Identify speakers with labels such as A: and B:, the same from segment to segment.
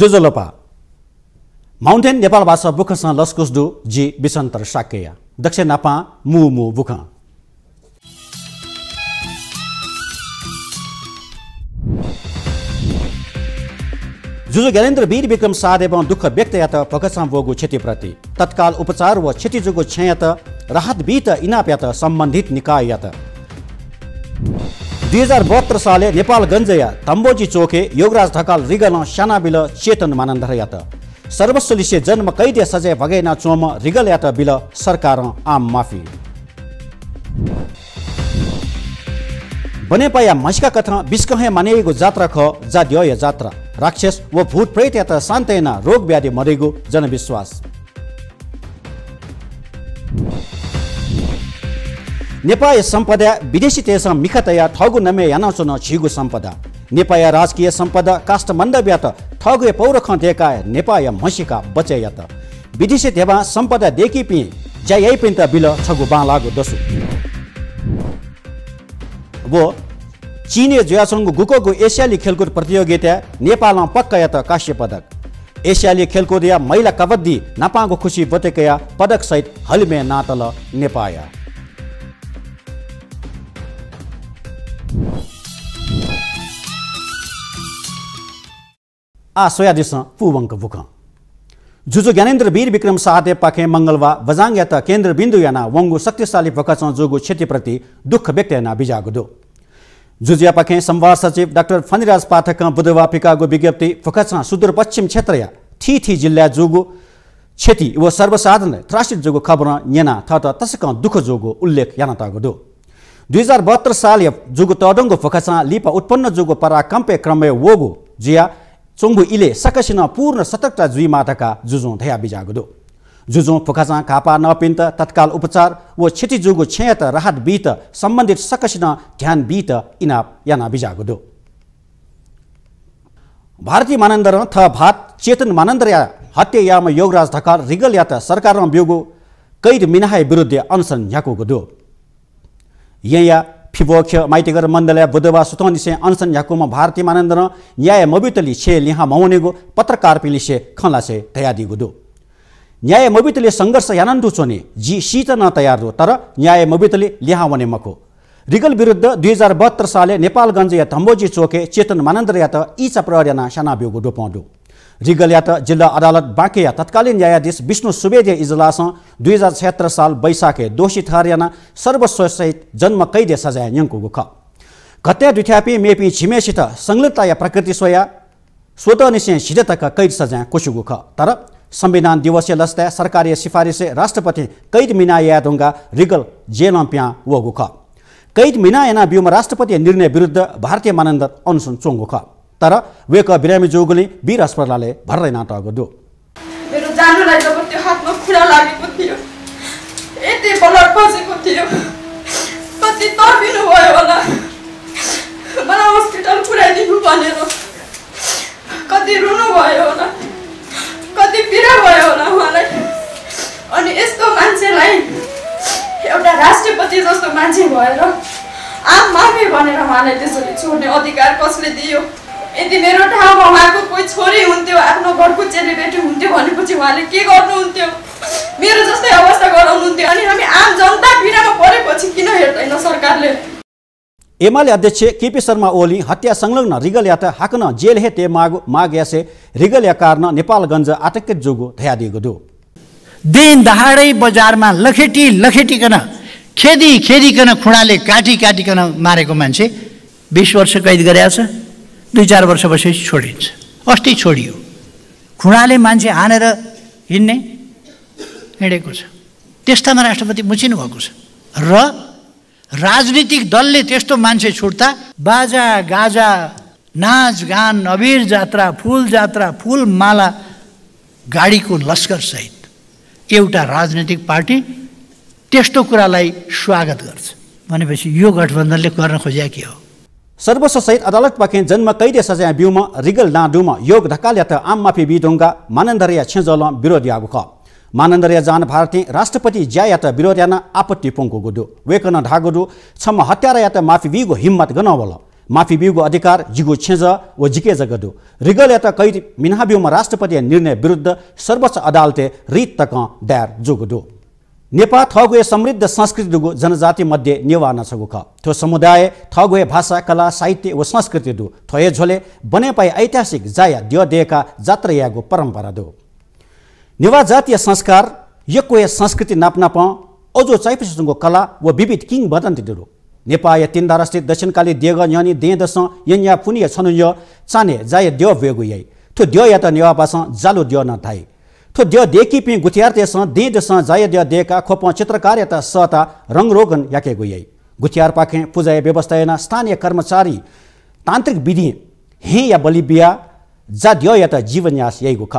A: जोजोलोपा
B: mountain Nepal भाषा बुखस do जी बिसन्तर साकेया दक्षिण नापा मु मु बुख जुजु ज्ञानेन्द्र वीर विक्रम साध एवं दुःख व्यक्त यात भगतसाम बोगु क्षतिप्रति तत्काल उपचार व क्षतिजुगो क्षयात राहत बीत इनाप यात सम्बन्धित निकाय यात दुई हजार बहत्तर सालले नेपालगञ्जया तम्बोजी चोखे योगराज ढकाल रिगल स्याना बिल चेतन मानन्दर यात सर्वस्वलिसे जन्म कैद सजय भगेना चोम रिगल यात बिल सरकार आम माफी बनेपाया मस्का कथ विष्क मानिएको जात्रा ख जाद्य जात्रा राक्षस व भूत प्रेत यात सान्तैना रोग व्याधि मरेगो जनविश्वास नेपाल संपदा विदेशी तेस मिखतया ठगु नमे यानासुन छिगु संपदा नेपाय राजकीय सम्पदा काष्ठमण्डव्यात ठगु पौरख देकाय नेपाय मसिका बचयात विदेशी देवा सम्पदा देखि पिए जय पिन्त बिल छगु बा लागु दसु वो चिने जुयासङ्ग गुकोको एसियाली खेलकुद प्रतियोगिता नेपालमा पक्कयात काँस्य पदक एसियाली खेलकुद या महिला कबड्डी नापाको खुशी बतेकया पदक सहित हलमे नातल नेपाया आ सोया जुजु ज्ञानेन्द्र वीर विक्रम शाहदेव पाखे मंगलवार बजाङ त केन्द्र बिन्दु याना वंगु शक्तिशाली जोगु क्षतिप्रति दुःख व्यक्त याना पाखे संवाद सचिव डाक्टर फनिराज पाठक फोकसमा सुदूरपश्चिम क्षेत्र या ठी थी जिल्ला जोगु क्षति व सर्वसाधारण त्रासित जोगो खबर याना थत तसक दुःख जोगो उल्लेख याना तागो दुई हजार बहत्तर साल जुगु तडङ्गो फोकसमा लिपा उत्पन्न जोगो पराकम्पे क्रम वोगो 정부 इले सकसिन पूर्ण सतर्कता जुई माताका जुजों धया बिजागुदो जुजो फुकाजा कापा नपिन्त तत्काल उपचार व क्षति जुगु छेत राहत बीत सम्बन्धित सकसिन ध्यान बीत इना याना बिजागुदो भारतीय मानन्दर थ भात चेतन मानन्दर या हत्या याम योगराज धकार रिगल या त सरकारमा ब्योगो कैद मिनाहाय विरुद्ध अनसन याकुगु दो यहाँ माइती गर 마이티가르 बुधबार 부드바 से अनसन 야쿠마 भारतीय मानन्दर न्याय मबितली छे लिहा मौनेगो पत्रकार पिलिसे खलासे तयादी गुदु न्याय मबितले सङ्घर्ष यानन्दु चोने जी सित न तयार दो तर न्याय मबितले लिहा वने मको रिगल विरुद्ध दुई हजार बहत्तर साले नेपालगञ्ज या थम्बोजी चोके चेतन मानन्दर या त यी प्रहरना साना बेगु डोपाउँदो रिगल त जिल्ला अदालत बाँकेया तत्कालीन न्यायाधीश विष्णु सुवेदी इजलासँग दुई हजार छिहत्तर साल वैशाखे दोषी ठहरियाना सर्वस्वसहित जन्म कैदे सजाय न्यङ्कु गुख घत्या दुथ्यापी मेपी छिमेसित संलिप्त या प्रकृति सोया स्वत निश्चय सिधतका कैद सजाय कुसु गुख तर संविधान दिवसीय लस्ता सरकारी सिफारिसे राष्ट्रपति कैद मिना यादुङ्गा रिगल जेल प्या व गुख कैद मिना एना बिउमा राष्ट्रपति निर्णय विरुद्ध भारतीय मानन्द अनुसुन चोङ्गुख तर वेक बिरामी जोगुली वीर अस्पतालले भर्दै नाटक गरिदियो
C: मेरो जानुलाई जब त्यो हातमा खुडा लागेको थियो यति ब्लड पसेको थियो कति तर्फिनु भयो होला मलाई हस्पिटल पुऱ्याइदिनु भनेर कति रुनु भयो होला कति पिरा भयो होला उहाँलाई अनि यस्तो मान्छेलाई एउटा राष्ट्रपति जस्तो मान्छे भएर आम माफी भनेर उहाँलाई त्यसरी छोड्ने अधिकार कसले दियो यदि मेरो ठाउँमा उहाँको कोही छोरी हुन्थ्यो आफ्नो घरको चेलीबेटी हुन्थ्यो भनेपछि उहाँले के गर्नुहुन्थ्यो
A: मेरो जस्तै अवस्था
C: गराउनुहुन्थ्यो अनि हामी आम जनता पीडामा परेपछि किन हेर्दैन सरकारले
B: एमाले अध्यक्ष केपी शर्मा ओली हत्या संलग्न रिगल यात हाकन जेल हे ते माग माग यासे रिगल या कारण नेपालगञ्ज आटक्कित
D: जोगो धया दिएको दो दिन दहाडै बजारमा लखेटी लखेटिकन खेदी खेदिकन खुँडाले काटी काटिकन मारेको मान्छे बिस वर्ष कैद गरेका छ दुई चार वर्ष बसेपछि छोडिन्छ अस्ति छोडियो खुँडाले मान्छे हानेर हिँड्ने हिँडेको छ त्यस्तामा राष्ट्रपति मुचिनु भएको छ र राजनीतिक दलले त्यस्तो मान्छे छुट्दा बाजा गाजा नाच गान अबिर जात्रा फुल जात्रा फुल माला गाडीको लस्करसहित एउटा राजनीतिक पार्टी त्यस्तो कुरालाई स्वागत गर्छ भनेपछि यो गठबन्धनले गर्न खोजेको के हो सर्वोच्च सहित अदालत
B: पखे जन्म कैद सजाय बिउम रिगल नाडुम योग ढकाल्यात आम माफी बिडोङ्गा मानन्दरिया छिजल विरोध ख मानन्दरिया जान भारती राष्ट्रपति ज्या ज्यायात विरोध यान आपत्ति पोङ्को गुडु वेकन ढागुडु छम हत्यारा यात माफी बिगो हिम्मत वल माफी बिउको अधिकार जिगो छेज व जिके जगदु रिगल यात कैद मिना बिउमा राष्ट्रपति निर्णय विरुद्ध सर्वोच्च अदालते रित तक दायर जोगुडु नेपाल थगुए समृद्ध संस्कृति दुगु जनजाति मध्ये नेवा नछगु ख थो समुदाय थगुए भाषा कला साहित्य व संस्कृति दु थोए झोले बने पाए ऐतिहासिक जाया दियो दिएका यागु परम्परा दु नेवा जातीय संस्कार यक्वे संस्कृति नाप्नाप अझो चैपसुङको कला व विविध बदन्ती दु नेपाल या तिन्दारास्थित दक्षिणकाली देग न्यानी दे दस यन्या पुनिय छनुय चाने जाय दियो वेगु यही थो दियो या त नेवा पास जालो दियो न थाई थो द्य देखि पनि गुथियर देश दिँ जाय द्य देका खोप चित्रकार यता सता रङरोगन याकेगु याइ गुथियार पाखे पुजाय व्यवस्था यहाँ स्थानीय कर्मचारी तान्त्रिक विधि हे या बलिबिया जा द या त जीवन्यास याइ गुख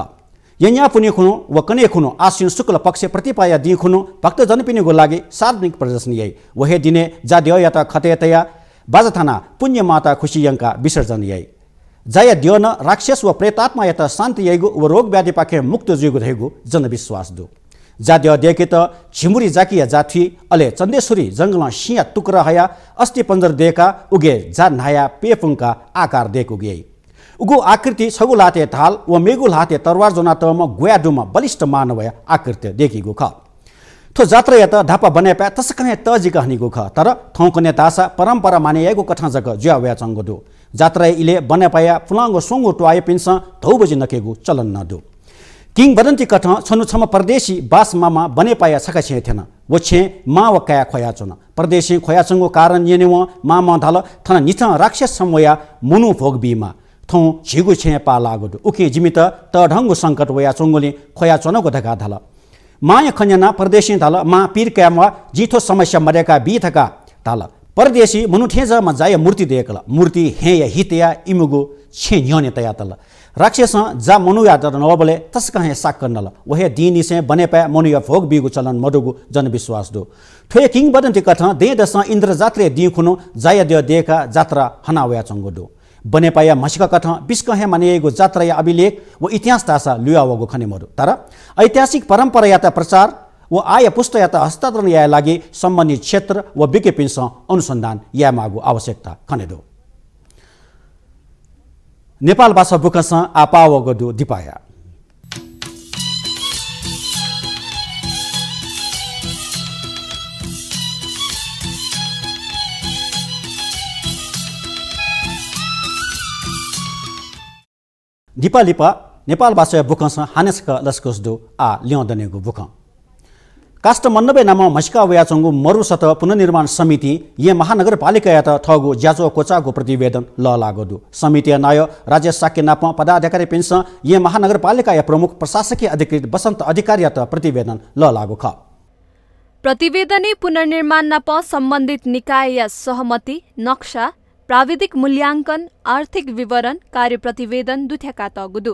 B: पुनि खुनु व कने खुनु आसिन शुक्ल पक्ष प्रतिपाया दि खुनु भक्त जनपिनीको लागि सार्वजनिक प्रदर्शनी यै वहे दिने जा द्य या त खतया बाजथाना पुण्यमाता खुसी यङ्का विसर्जन यै राक्षस प्रेतात्मा यता ಜಯದ್ಯೋನ ರಾಕ್ಷಸುವ ಪ್ರೇತಾತ್ಮಯತ ಶಾಂತಿಯೈಗು ವ ರೋಗ ವ್ಯಾಧಿ ಪಾಖೆ ಮುಕ್ತ ಜೀಗುದೈಗು ಜನ देखे जाद्य त छिमुरी या जाथी अले चन्देश्वरी जङ्गल सिया टुक्र हया अस्ति पन्जर देका उगे जा नाया पेपुङका आकार दिएको उगे उगु आकृति छगु लाते थाल व मेगु लाते तरवार जोना तम ग्वाडुमा बलिष्ठ मानव आकृति देखिगु ख थो जात्रा या त धापा बने तसकने तजी कहनीगु ख तर थौकने तासा परम्परा मानिएको कथा जग ज्या व्या चङ्गो जात्रा इले बनापाया फुलाङ्गो सोङ्गो टुवाए पिन्स धौ बजी नकेगु चलन किङ बदन्ती कठ छनु छम परदेशी बास मामा बनेपाया छका छे वो वछे मा काया खोया चोन परदेशी खोया कारण यिने व मामा धल थन निथ राक्षस समया मुनु भोग बीमा थौ झिगु छे पा लागोदु उके जिमित त ढङ्गो संकट वया चुङ्गोले खोया चोनको धका धल माय खन्याना परदेशी धल मा पीर क्यामा जिथो समस्या मरेका बी थका धल परदेशी म जाय मूर्ति देएको ल मूर्ति हे या हितया इमुगो छे तया तल राक्षस जा मनु या त नबले तस्कहेँ साक्कन्न ल हे बने बनेपा मनु फोग बिगु चलन मरुगो जनविश्वास डो किंग किङ ति कथ दे दस इन्द्र जात्रे दिँ खुनु जाय दे देखा जात्रा हना वया चङ्गो डो बने या मसिक कथ विष कह मानिगो जात्रा या अभिलेख वा इतिहास तासा वगु खने मरु तर ऐतिहासिक परम्परा त प्रचार व आय पुस्त या हस्तान्तरण या लागि सम्बन्धित क्षेत्र व विज्ञपिनसँग अनुसन्धान या मागु आवश्यकता खनेदो नेपाल भाषा बुखसँग आपाव गडु दिपाया दिपा लिपा नेपाल भाषा हानेसक लस्कोस दो आ ल्याउँदनेको बुख काष्ठ मण्डपे नाम मसिका वयाचङ्गु मरुसत पुननिर्माण समिति ये महानगरपालिका यात थगु ज्याचो कोचाको प्रतिवेदन ल लागदु समिति नाय राज्य साक्य नाप पदाधिकारी पेन्स ये महानगरपालिका या प्रमुख प्रशासकीय अधिकृत बसन्त अधिकारी यात प्रतिवेदन ल लागु ख
C: प्रतिवेदने पुनर्निर्माण नाप सम्बन्धित निकाय या सहमति नक्सा प्राविधिक मूल्याङ्कन आर्थिक विवरण कार्य प्रतिवेदन दुथ्याका तगुदु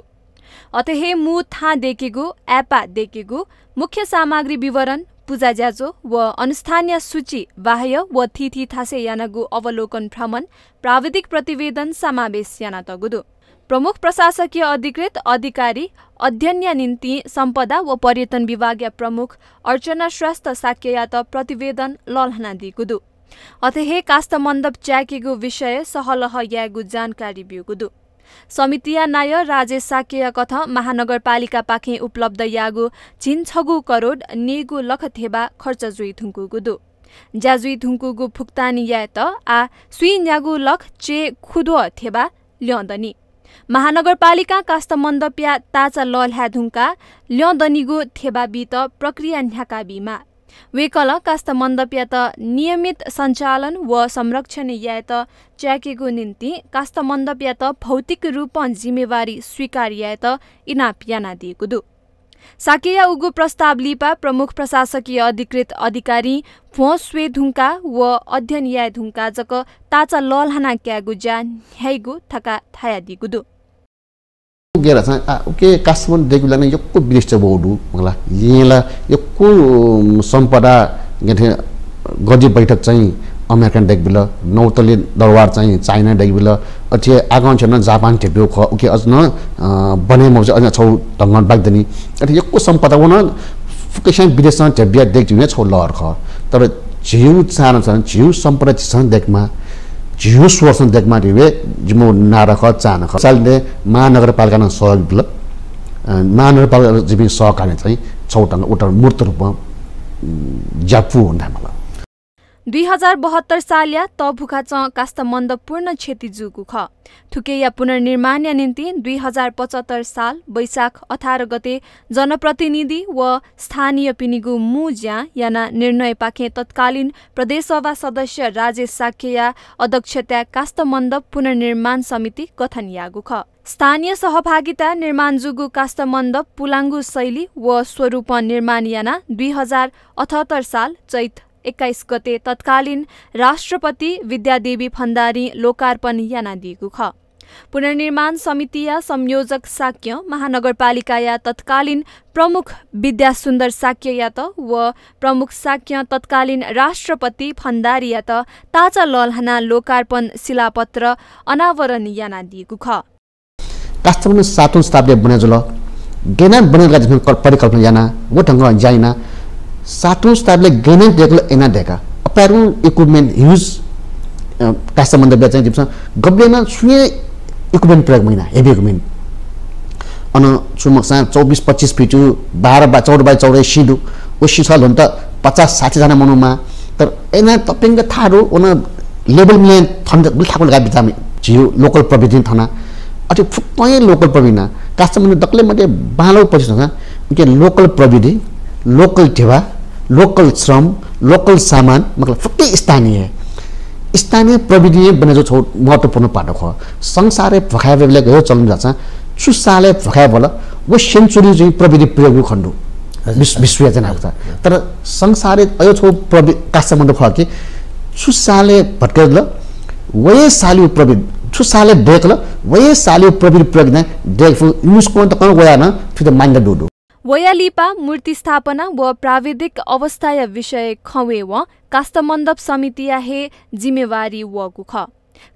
C: अतहे मु था देखेको एपा देखेको मुख्य सामग्री विवरण पूजा ज्याजो व अनुष्ठानीय सूची बाह्य व थिथि थासे यानागु अवलोकन भ्रमण प्राविधिक प्रतिवेदन समावेश याना तगुदो प्रमुख प्रशासकीय अधिकृत अधिकारी अध्ययन निम्ति सम्पदा व पर्यटन विभागीय प्रमुख अर्चना श्रेष्ठ साक्ययात प्रतिवेदन लल्हना दिगुदु कास्त मण्डप च्याकेको विषय सहलह यागु जानकारी बिउगुदु समितिया नाय राजेश साकेय कथ महानगरपालिका पाखे उपलब्ध यागु छगु करोड नेगु थेबा खर्च जुई थुङ्कु गुदु ज्याजुई गु फुक्तानी या त आ सुई न्यागु लख चे खुदो थेबा ल्यन्दनी महानगरपालिका कास्त मन्दप्या ताचा लल्ह्याधुङका धुङ्का थेबा बित प्रक्रिया न्याका बिमा विकल कास्त या त नियमित सञ्चालन वा संरक्षण या त च्याकेको निम्ति कास्तमण्डप या त भौतिक रूपमा जिम्मेवारी स्वीकार या त इनाप याना दिएको दु साकेया उगु प्रस्ताव लिपा प्रमुख प्रशासकीय अधिकृत अधिकारी फो स्वे धुङ्का वा अध्ययन याधुङका जक ताचा ललहाना क्यागु ज्या थका थाया दिगुदु
A: चाहिँ के काठमाडौँ देखिला नै यक्को वृष्ट बौडु मलाई यहाँलाई यक्को सम्पदा गजी बैठक चाहिँ अमेरिकन डेकबिल नौतले दरबार चाहिँ चाइना डेकबिल अथि आगन छेन जापान ठेप्यो ख उके अझ न बने चाहिँ अझ छौ ढङ्ग बाग्दनी अथि यक्को सम्पदा हुन फुकेसँग विदेशसँग ठेप्या देख्छु छौ लहर ख तर झिउ चाहना छ झिउ सम्पदा देख्मा झ्यू स्वर्ष देखमा रिवे जिम्मो नारख चानख खालि महानगरपालिकामा सहयोग महानगरपालिका जीवी सहकार्य चाहिँ छौटामा उटा मूर्त रूपमा ज्यापू हुन्थ्यो मलाई
C: दुई हजार बहत्तर साल या तभुखा च पूर्ण क्षतिजुगु ख थुकेया या निम्ति दुई हजार पचहत्तर साल वैशाख अठार गते जनप्रतिनिधि व स्थानीय पिनिगु मु ज्या याना निर्णय पाखे तत्कालीन प्रदेशसभा सदस्य राजेश साकेया अध्यक्षता मन्दप पुनर्निर्माण समिति गठन यागु ख स्थानीय सहभागिता निर्माण निर्माणजुगु काष्ठमण्डप पुलाङ्गु शैली व स्वरूप निर्माण याना दुई हजार अठहत्तर साल चैत एक्काइस गते तत्कालीन राष्ट्रपति विद्यादेवी भण्डारी लोकार्पण याना दिएको छ पुनर्निर्माण समिति या संयोजक साक्य महानगरपालिका या तत्कालीन प्रमुख विद्यासुन्दर साक्य या त वा प्रमुख साक्य तत्कालीन राष्ट्रपति भण्डारी या त ताचा ललहना लोकार्पण शिलापत्र अनावरण याना दिएको छ
A: काठमाडौँ सातौँ शताब्दी बनेजुल गेना परिकल्पना याना वो जाइना सातौँ स्टाफले ग्रेनेड gaming एना ढेका अप्यारो equipment use use kasa manda bela गब्लेमा gablena इक्विपमेन्ट प्रयोग महिना हेभी इक्विपमेन्ट सुमक सुमकसँग चौबिस पच्चिस फिटु बाह्र बा चौध बाई चौध सिडु ओ सिसल भने त पचास साठीजना मनोमा तर एना तपाईँको थाहाहरू ओन लेबल मिलाइन थन थाको लगाए बिचामी झियो लोकल प्रविधि थना अझै फुक्कै लोकल प्रविधि कास्टमर डक्लै मात्रै बाह्र पच्चिस हुन्छ लोकल प्रविधि लोकल ठेवा लोकल श्रम लोकल सामान मतलब फुट्टी स्थानीय स्थानीय प्रविधि बने जो छो महत्त्वपूर्ण पाठक खो संसारै भखाए बेला गयो चल्नु जान्छ चुस्साले भखाए बोला वो सेन्चुरी चाहिँ प्रविधि प्रयोगको खण्डु विश्व चाहिँ आएको छ तर संसारै अयो छो प्रवि काठमाडौँ कि चुस्साले ल वै साल्यो प्रविधि चुस्साले डेक ल वै साल्यो प्रविधि प्रयोग डेक युनिस्को त कहीँ गएन त्यो त मान्दा डुडु
C: वयालिपा मूर्ति स्थापना व प्राविधिक अवस्थाय विषय खवे व काष्ठमण्डप समिति हे जिम्मेवारी व ख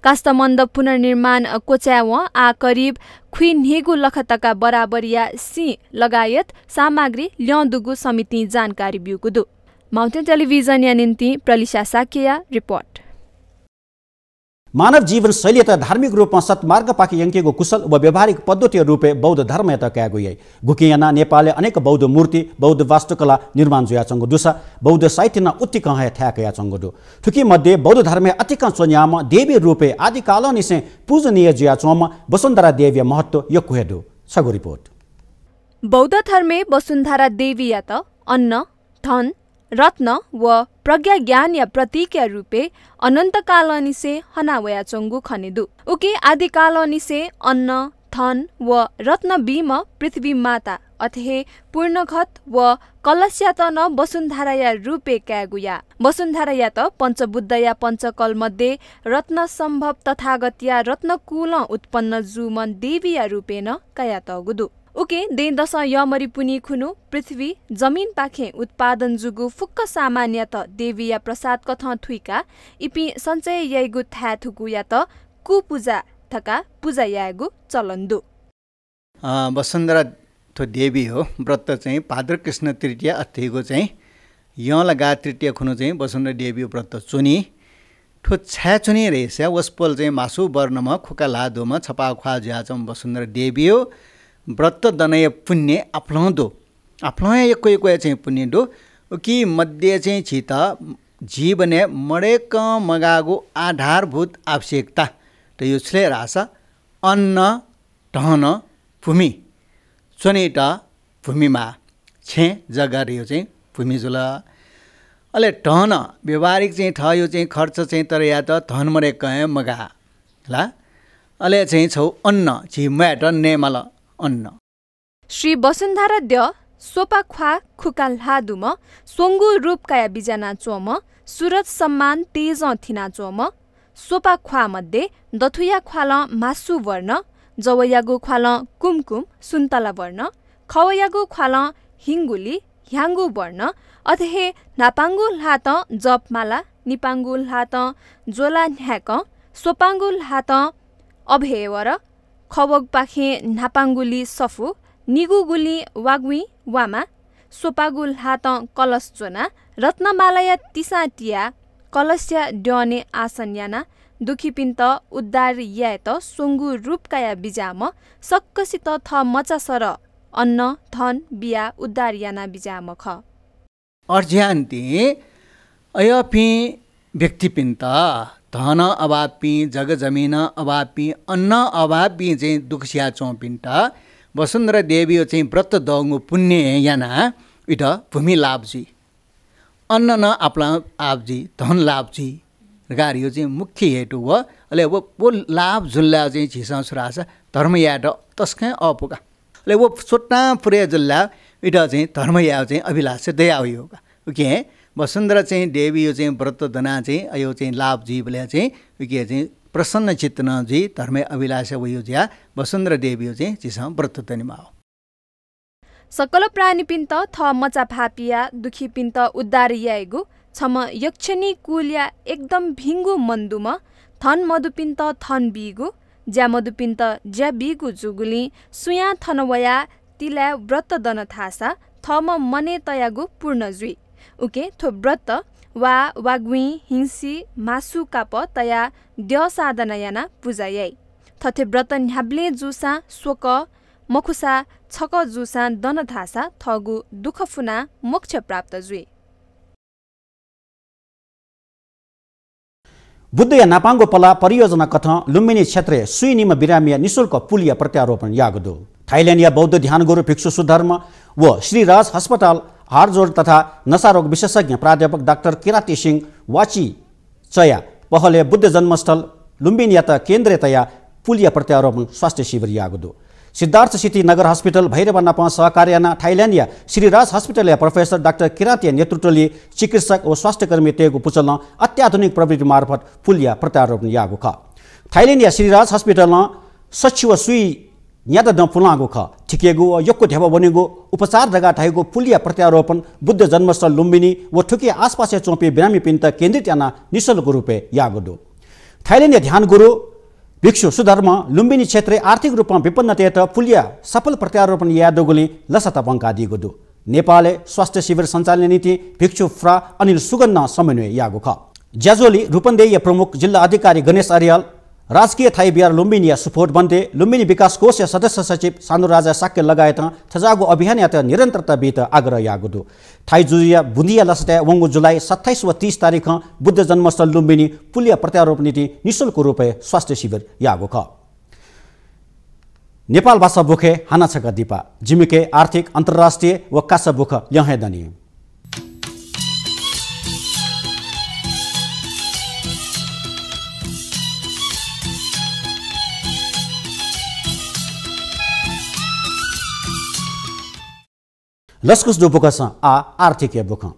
C: काष्ठमण्डप पुनर्निर्माण कोच्या व आ करिब खुइनेगु लखतका बराबरिया सि लगायत सामग्री ल्याउँदुगु समिति जानकारी बिउगुदु माउन्टेन टेलिभिजन या निम्ति प्रलिसा साकिया रिपोर्ट
B: मानव जीवन शैली त धार्मिक रूपमा सत्मार्ग पाकी यङ्केको कुशल वा व्यावहारिक पद्धति रूपे बौद्ध धर्म यता गुए घुकियाना नेपालले अनेक बौद्ध मूर्ति बौद्ध वास्तुकला निर्माण चङ्गो डुसा बौद्ध साहित्यमा उत्ति कहाँ थ्याक याचङ्गो डु थुकी मध्ये बौद्ध धर्म अतिकांश न्याम देवी रूपे आदि काल निसे पूजनीय चोमा वसुन्धरा देवी महत्व यो डु छ रिपोर्ट
C: बौद्ध धर्मे वसुन्धरा देवी या त अन्न धन रत्न व प्रज्ञा ज्ञान या प्रतीक्या रूपे अनन्त कालनिसे हनावया चङ्गु खनेदु उके आदि कालनिसे अन्न थन व रत्न बिम पृथ्वी माता अथे पूर्णघत व कलस्यात न वसुन्धाराया रूपे क्यागुया वसुन्धाराया त पञ्चबुद्ध पञ्चबुद्धया पञ्चकलमध्ये रत्नसम्भव तथागत या रत्नकुल उत्पन्न जुमन देवीया रूपेन कायात उके दे दस यमरी पुनि खुनु पृथ्वी जमिन पाखे उत्पादन जुगु फुक्क सामान्य त देवी या प्रसाद कथ थुइका इपि सञ्चय यैगु थ्या थुकु या त कुपूजा थका पूजा यागु चलन्दु
D: वसुन्धरा थो देवी हो व्रत चाहिँ भाद्र कृष्ण तृतीय अथिको चाहिँ य गा तृतीय खुनु चाहिँ वसुन्धरा देवी व्रत चुनी ठो छ्या चुनी रहेछ वस्पल चाहिँ मासु वर्णमा खुका लादोमा छपा खुवा ज्याचम वसुन्धरा देवी हो व्रत दनय पुण्य आफ्लदो आफ्लय एक चाहिँ पुण्य डो कि मध्य चाहिँ छित जीवने मरेक मगागो आधारभूत आवश्यकता त यो स्ले अन्न ढहन भूमि चनेट भूमिमा छे जग्गा यो चाहिँ भूमि जुल अहिले ढहन व्यवहारिक चाहिँ ठ यो चाहिँ खर्च चाहिँ तर या त धन मरेक मगा ल अहिले चाहिँ छौ अन्न झिम्याट नेमल अन्न
C: श्री वसुन्धाराध्य द्य सोपा ख्वा खुका लादुम सोङ्गु रूपकाया बिजाना चोम सुरत सम्मान तेज थिना चोम सोपा ख्वा मध्ये दथुया ख्वाल मासु वर्ण जवयागु ख्वाल कुमकुम सुन्तला वर्ण खवयागु ख्वाल हिङ्गुली ह्याङ्गु वर्ण अथे नापाङ्गु हात जपमाला निपाङ्गु हात जोला न्याक सोपाङ्गु हात अभेवर खबक पाखे नापाङ्गुली सफु निगुगुली वाग्वी वामा सोपागुल हात कलसचोना रत्नमालय तिसाटिया कलस्या ड्यने आसन्याना दुखीपिन्त उद्धार यायत सोङ्गु रूपकाया बिजाम सक्कसित थ मचासर अन्न धन बिया उद्धार याना बिजाम ख
D: अर्ज्यान्ति अयपि व्यक्तिपिन्त धन अभापी जग जमिन अभापी अन्न अभापी चाहिँ दुखसिया चौपिन्टा वसुन्धरा देवी चाहिँ व्रत दङ्गु पुण्य याना इट भूमि लाभजी अन्न न आप्ला आपजी धन लाभजी गाडी यो चाहिँ मुख्य हेटु हो अहिले अब वो लाभ झुल्ला चाहिँ छिसा धर्म धर्मयाट तस्कै अपुका अहिले वो छोटा पुरे झुल्ला इट चाहिँ धर्म धर्मया चाहिँ अभिलाष दया हो के वसुन्धरा चाहिँ देवी यो चाहिँ व्रत धना चाहिँ यो चाहिँ लाभ जीवले चाहिँ के चाहिँ प्रसन्न चित्न जी धर्म अभिलाष भयो ज्या वसुन्धरा देवी यो चाहिँ व्रत व्रतधनीमा हो
C: सकल प्राणी पिन्त थ मचा फापिया दुखी पिन्त उद्धार उद्धारियाएगु छम यक्षनी कुल्या एकदम भिङ्गु मन्दुम थन मधुपिन्त थन बिगु ज्या मधुपिन्त ज्या बिगु जुगुली सुया थनवया तिला व्रत दन थासा थम मने तयागु पूर्ण जुई उके व्रत वा वाग्वी हिंसी मासु काप तया पूजा साधनयाना थथे व्रत न्याब्ले जुसा स्वक मखुसा छक जुसा दनधासा थगु दुख फुना मोक्ष प्राप्त बुद्ध
B: बुद्धया नापाङ्गो पला परियोजना कथ लुम्बिनी क्षेत्र सुइनिम बिरामिया निशुल्क पुलिया प्रत्यारोपण यागदो थाइल्यान्ड या बौद्ध ध्यान गुरु भिक्षु सुधर्म व श्रीराज अस्पताल हाडजोड तथा नशा रोग विशेषज्ञ प्राध्यापक डाक्टर किराती सिंह वाची चया पहले बुद्ध जन्मस्थल त केन्द्रीयतया पुलिया प्रत्यारोपण स्वास्थ्य शिविर यागुदो सिद्धार्थ सिटी नगर हस्पिटल सहकार्यना थाइल्यान्ड थाइल्यान्डिया श्रीराज हस्पिटल या प्रोफेसर डाक्टर किराती नेतृत्वले चिकित्सक व स्वास्थ्यकर्मी तेगो पुचल्न अत्याधुनिक प्रविधि मार्फत पुलिया प्रत्यारोपण यागु ख थाइल्यान्डिया श्रीराज हस्पिटलमा सचिव सुई त याद ख ठिकेको यक्को ढेवा बनेको उपचार जग्गा ठाएको पुलिया प्रत्यारोपण बुद्ध जन्मस्थल लुम्बिनी व ठुके आसपासे चोपे बिरामी पिन्त केन्द्रित याना निशुल्क रूपे यागोडो थाइल्यान्ड ध्यान गुरु भिक्षु सुधर्म लुम्बिनी क्षेत्र आर्थिक रूपमा विपन्न तेत पुलिया सफल प्रत्यारोपण लसता लसत दिएको दु नेपालले स्वास्थ्य शिविर सञ्चालन नीति भिक्षु फ्रा अनिल सुगन्न समन्वय यागो ख ज्याजोली रूपन्देय प्रमुख जिल्ला अधिकारी गणेश अर्याल राजकीय थाई बिहार लुम्बिनी या सुपोर्ट बन्दे लुम्बिनी विकास कोष या सदस्य सचिव सानो राजा साक्य लगायत थजागो अभियान या निरन्तरता बित आग्रह यागुदो थाई जुजिया बुन्दिया लसट्या वङ्गु जुलाई सत्ताइस वा तिस तारिख बुद्ध जन्मस्थल लुम्बिनी पुलिया प्रत्यारोप नीति निशुल्क रूपे स्वास्थ्य शिविर यागो ख नेपाल भाषा बुखे हानाछका दिपा जिमिके आर्थिक अन्तर्राष्ट्रिय व कासा बुख दनी लस्कुस do Bocação, आ आर्थिक que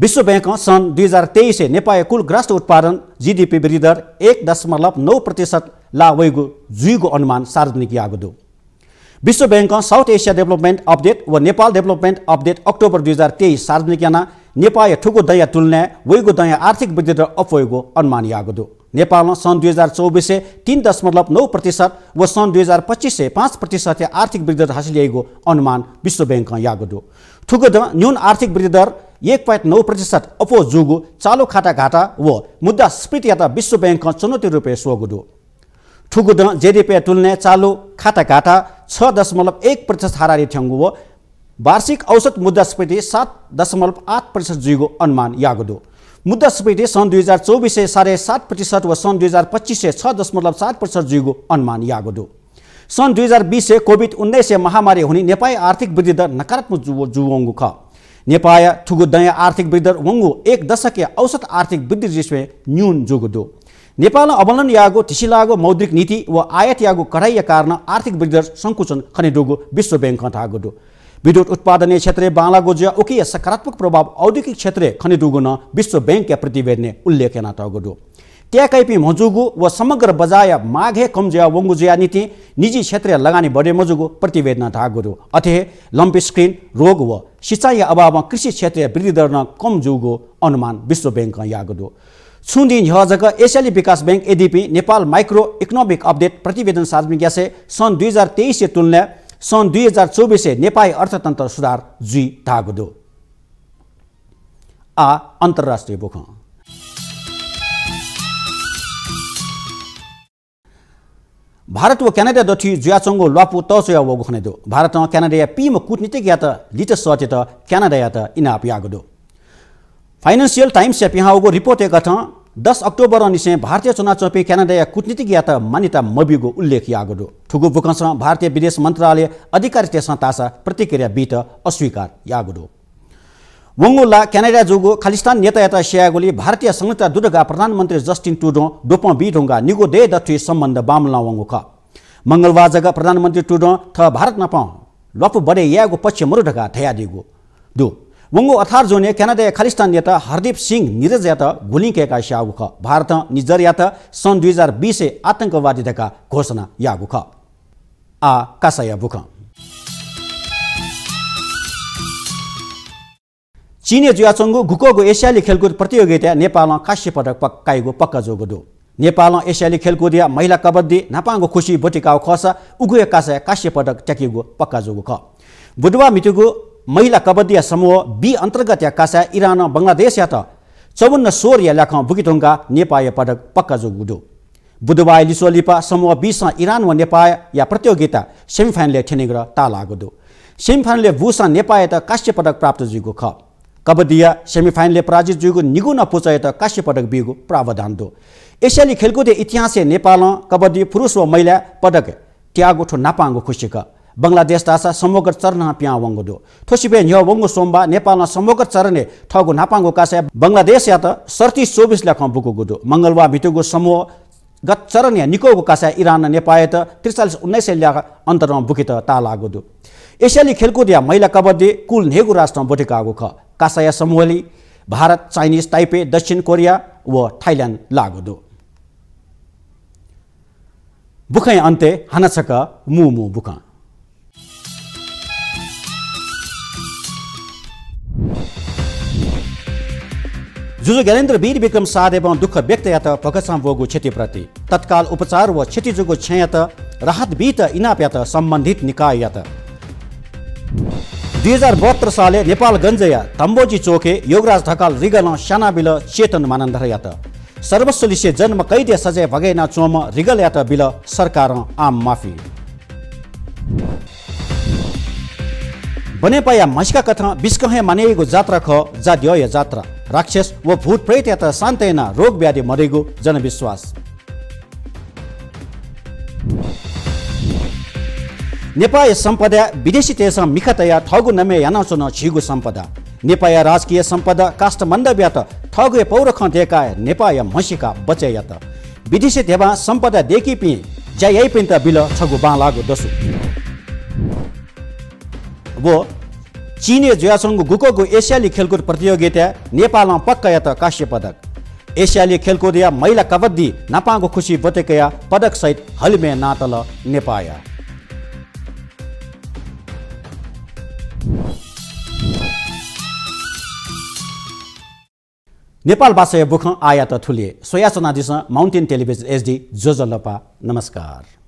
B: विश्व ब्याङ्क सन् दुई हजार तेइसले नेपाल कुल ग्रास उत्पादन जिडिपी वृद्धि दर एक दशमलव नौ प्रतिशत ला वैगु जुइगो अनुमान सार्वजनिक यागदो विश्व bank south Asia development update वा नेपाल डेभलपमेन्ट अपडेट अक्टोबर दुई हजार तेइस सार्वजनिक याना नेपाल ठुको दया तुलना वैगो दया आर्थिक वृद्धि दर अपयोगो अनुमान यागदो नेपालमा सन् दुई हजार चौबिस सय तिन दशमलव नौ प्रतिशत व सन् दुई हजार पच्चिस सय पाँच प्रतिशत आर्थिक वृद्धि दर हासिल आएको अनुमान विश्व ब्याङ्क यागदो ठुगद न्यून आर्थिक वृद्धि दर एक पोइन्ट नौ प्रतिशत अपो जुगु चालु खाता घाटा व मुद्दा स्फीति यता विश्व ब्याङ्क चुनौती रूपे सोगुदो ठुगुद जेडिपी तुलने चालु खाता घाटा छ दशमलव एक प्रतिशत हारारी ठ्याङ्गु वार्षिक औसत मुद्दास्फीति सात दशमलव आठ प्रतिशत जुगो अनुमान यागदो मुद्रास्फीति सन् दुई हजार चौबिस सय साढे सात प्रतिशत व सन् दुई हजार पच्चिस सय छ दशमलव सात प्रतिशत जुगो अनुमान यागोडो सन् दुई हजार बिस सय कोभिड सय महामारी हुने नेपाल आर्थिक वृद्धि दर नकारात्मक जु जुवङ्गु ख नेपाल ठुगु दयाँ आर्थिक वृद्धि दर वङ्गु एक दशकीय औसत आर्थिक वृद्धि जिसमे न्यून जुगुदो नेपाल अवलन यागो ठिसिलागो मौद्रिक नीति वा आयात यागो कडाइया कारण आर्थिक वृद्धि दर सङ्कुचन खनिडोगो विश्व ब्याङ्क थागोडो विद्युत उत्पादनीय क्षेत्र ಬಾಳಾಗೊಜ್ಜ ಒಕೆಯ ಸಕಾರಾತ್ಮಕ ಪ್ರಭಾವ ಔದ್ಯೋಗಿಕ ಕ್ಷೇತ್ರ ಖನಿದುಗುಣ ವಿಶ್ವ ಬ್ಯಾಂಕ್ಯ ಪ್ರತಿವೇದನೆ ಉಲ್ಲೇಖನಾಥಾಗೋದು ಟ್ಯಾಕೈಪಿ ಮಜುಗು वा समग्र बजाय माघे ಕಮ್ಜಯ ಒಂಗುಜಯ नीति निजी क्षेत्रीय लगानी बढे मजुगु प्रतिवेदन थागुरु अथे लम्प स्क्रिन रोग व सिँचाइ अभावमा कृषि क्षेत्रीय वृद्धि दर्न कम जुगो अनुमान विश्व ब्याङ्क यागुदो सुदिन हजक एसियाली विकास bank ADB Nepal micro economic update प्रतिवेदन सार्वजनिक यासे सन् दुई हजार तेइसे तुलना सन् दुई हजार चौबिसे नेपाली अर्थतन्त्र सुधार जुई धागुदो आ अन्तर्राष्ट्रिय बोख भारत व क्यानाडा दथि जुयाचङ्गो ल्वापु तसोया वो घुखनेदो भारत क्यानाडा या पिम कूटनीतिक या त लिट सचे त क्यानाडा या त इनाप यागुदो फाइनेन्सियल टाइम्स या पिहाउगो रिपोर्ट एक दस अक्टोबर अनिसे भारतीय चुनाव चौपी क्यानाडाया कूटनीतिक यात मान्यता मबीको उल्लेख यागडो ठुगु बुकस भारतीय विदेश मन्त्रालय अधिकारी तासा प्रतिक्रिया बिट अस्वीकार यागडो वङ्गोला क्यानाडा जोगो खालिस्तान नेता याता स्यागोली भारतीय संयुक्त दुर्गा प्रधानमन्त्री जस्टिन टुडो डोप ढुङ्गा निगो दे दथुई सम्बन्ध बामला वङ्गो ख मङ्गलबार जग्गा प्रधानमन्त्री टुडो थ भारत नप लप बडे यागो पक्ष मरुढका थया दु वೊಂಗು अथार जोने क्यानाडा खालिस्तान नेता हरदीप सिंह ಯಾತ यात ಕೇಕ ಶಾಗುಖ भारत निजर यात सन् दुई हजार बिसे आतंकवादी दका घोषणा यागुख आ कासाया बुख चिने जुयाचङ्गु घुकोगो एसियाली खेलकुद प्रतियोगिता नेपालमा काश्य पटक पक्काइगो पक्का जोगो दो नेपालमा एसियाली खेलकुद या महिला कबड्डी नापाङ्गो खुसी बोटिकाउ खस उगुए कासा काश्य पटक ट्याकिगो पक्का जोगो ख बुधबार मिटुगो महिला कबड्डी समूह बी अन्तर्गत या कासा इरान बङ्गलादेश या त चौवन्न स्वर या लाख बुकित नेपाल पदक पक्का जो गुडो बुधबार लिसो लिपा समूह बीसँग इरान वा नेपाल या प्रतियोगिता सेमिफाइनल ठेनेग्र ताला गुदो सेमिफाइनल भूसा नेपाल त काश्य पदक प्राप्त जुगो ख कबड्डिया सेमिफाइनलले पराजित जुगो निगु नपुचय त काश्य पदक बिगो प्रावधान दो एसियाली खेलकुद इतिहास नेपाल कबड्डी पुरुष वा महिला पदक ट्यागो ठो नापाङ्गो खुसीका बङ्गलादेश దాస समग्र చరణ ప్యా వంగుదు థోసిబెన్ యో వంగు नेपालमा समग्र समोगर चरने ठगु नापाङ्गो कासे बङ्गलादेश या त सर्ती चौबिस लाख गुदो मङ्गलबार भिटुगु समूह गत चरण या निकोगु कासा इरान नेपाल त त्रिचालिस उन्नाइस लाख अन्तरमा बुकित ता दो एसियाली खेलकुद या महिला कबड्डी कुल नेगु राष्ट्रम बोटेकागु ख कासाया समूहले भारत चाइनिज ताइपे दक्षिण कोरिया व थाइल्यान्ड लागुदो बुखै अन्ते हानाछक मु मु बुखा जुजु ज्ञानेन्द्र वीर विक्रम साध एवं दुःख व्यक्तयात प्रकसम वोगु क्षतिप्रति तत्काल उपचार व क्षतिजुगु क्षयत राहत बीत इनाप्यात सम्बन्धित निकायत दुई हजार बहत्तर साले नेपाल गञ्जया तम्बोजी चोके योगराज ढकाल रिगल साना बिल चेतन मानन्धर यात सर्वस्वलिसे जन्म कैदे सजय भगैना चोम रिगल यात बिल सरकार आम माफी बनेपाया मस्का कथ बिस्कहे मानेको जात्रा ख जाद्य जात्रा ರಾಕ್ಷಸ್ ವ ಭೂತ್ ಪ್ರೇತ ಯತ ಸಾಂತೇನ रोग व्याधि मरेको जनविश्वास नेपाल सम्पदा विदेशी तेस मिखतया ठगु नमे यानासुन छिगु सम्पदा नेपाल राजकीय सम्पदा काष्ठ मण्डव्यात ठगु पौरख देखा नेपाल मसिका यात विदेशी देवा सम्पदा देखि पि जय पिन्त बिल छगु बालागु दसु वो चिने जुयासङ्ग गुकोको एसियाली खेलकुद प्रतियोगिता नेपालमा पक्का त काश्य पदक एसियाली खेलकुद या महिला कबड्डी नापाको खुसी पदक पदकसहित हलिमे नातल नेपाया नेपाल भाषा बुख आयात त सोयासना सोयासनादिस माउन्टेन टेलिभिजन एसडी जोजलपा नमस्कार